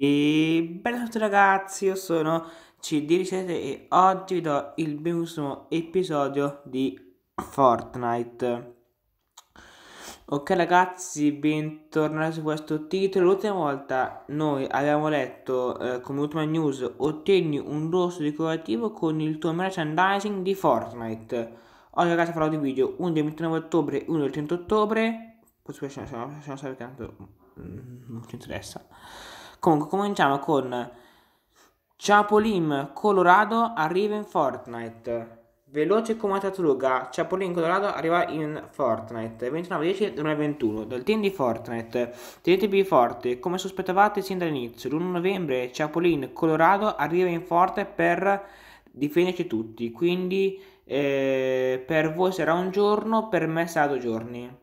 E bella a tutti ragazzi, io sono CD17 e oggi vi do il benissimo episodio di Fortnite. Ok ragazzi, bentornati su questo titolo. L'ultima volta noi abbiamo letto eh, come ultima news ottieni un rosso decorativo con il tuo merchandising di Fortnite. Oggi ragazzi farò dei video, uno del 29 ottobre e uno del 30 ottobre. Poi se non sapete tanto mm, non ci interessa. Comunque cominciamo con Chapolin Colorado arriva in Fortnite. Veloce come una Chapolin Colorado arriva in Fortnite 29-10-2021 dal team di Fortnite. Tenetevi forti, come sospettavate sin dall'inizio, l'1 novembre Chapolin Colorado arriva in Fortnite per difenderci tutti, quindi eh, per voi sarà un giorno, per me sarà due giorni.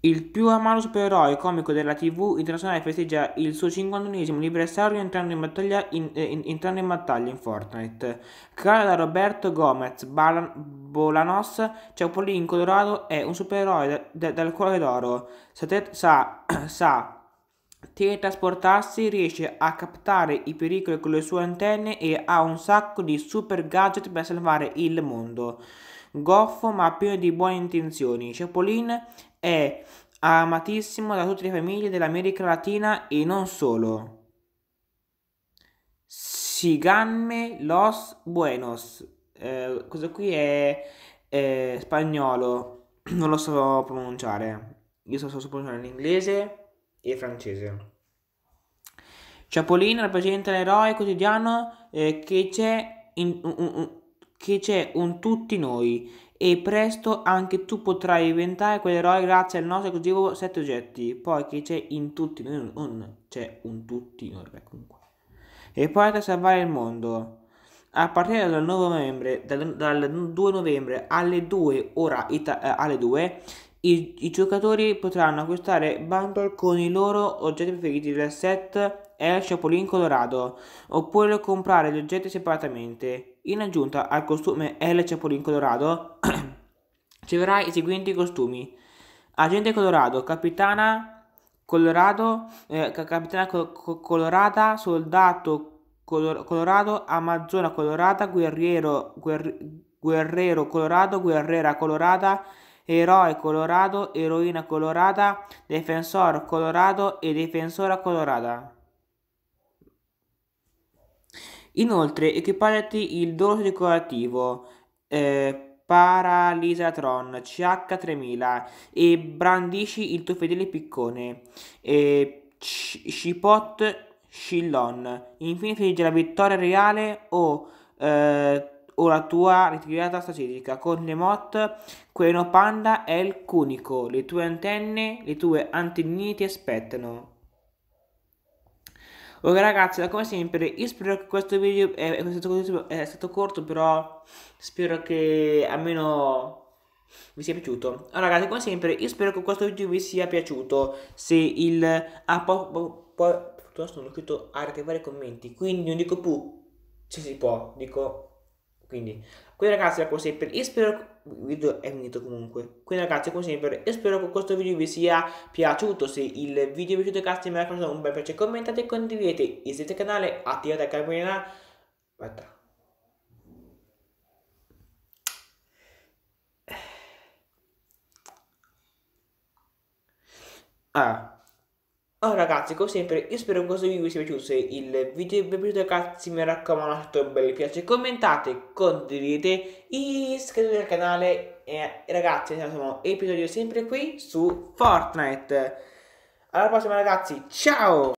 Il più amaro supereroe comico della TV internazionale festeggia il suo 51esimo anniversario entrando in battaglia in, eh, in, entrando in, battaglia in Fortnite. Creato da Roberto Gomez Balan, Bolanos, Ciapolin Colorado è un supereroe da, da, dal cuore d'oro. Sa, sa, sa teletrasportarsi, riesce a captare i pericoli con le sue antenne e ha un sacco di super gadget per salvare il mondo goffo ma pieno di buone intenzioni. Chapolin è amatissimo da tutte le famiglie dell'America Latina e non solo. Siganme los buenos. Eh, questo qui è, è spagnolo, non lo so pronunciare. Io so, so pronunciare l'inglese e il francese. Chapolin rappresenta l'eroe quotidiano eh, che c'è in, un, che c'è un tutti noi e presto anche tu potrai diventare quell'eroe grazie al nostro esclusivo sette oggetti poi che c'è in tutti noi non c'è un tutti noi beh, comunque e poi da salvare il mondo a partire dal 9 novembre dal, dal 2 novembre alle 2 ora ita- eh, alle 2 i, I, giocatori potranno acquistare bundle con i loro oggetti preferiti del set El Chapolin Colorado oppure comprare gli oggetti separatamente. In aggiunta al costume El Chapolin Colorado riceverai i seguenti costumi. Agente Colorado, Capitana Colorado, eh, Capitana col, col, Colorata, Soldato col, Colorado, Amazzona Colorata, Guerriero, guer, Guerrero Colorado, Guerrera Colorata eroe colorato, eroina colorata, difensor colorato e difensora colorata. Inoltre equipaggiati il dorso decorativo eh, Paralisatron CH3000 e brandisci il tuo fedele piccone eh, Cipot Scillon. Infine finice la vittoria reale o eh, o la tua ritirata strategica con le mod Queno Panda è il cunico, le tue antenne, le tue antennine ti aspettano. Ok ragazzi, come sempre, io spero che questo video eh, è, stato, è stato corto, però spero che almeno vi sia piaciuto. Allora, ragazzi, come sempre, io spero che questo video vi sia piaciuto. Se il... Ah, poi... Po, po, purtroppo non ho scritto altri vari commenti, quindi non dico più se si può, dico quindi, quindi ragazzi era così Io spero il video è finito comunque. Quindi ragazzi è così Io spero che questo video vi sia piaciuto. Se il video vi è piaciuto ragazzi mi raccomando un bel piace. Commentate e condividete. Iscrivetevi al canale, attivate la campanella. Aspetta. Ah. Oh ragazzi, come sempre, io spero che questo video vi sia piaciuto. se il video vi è piaciuto, ragazzi, mi raccomando, lasciate un bel mi piace, commentate, condividete, iscrivetevi al canale. E ragazzi, siamo episodio sempre qui su Fortnite. Alla prossima, ragazzi, ciao!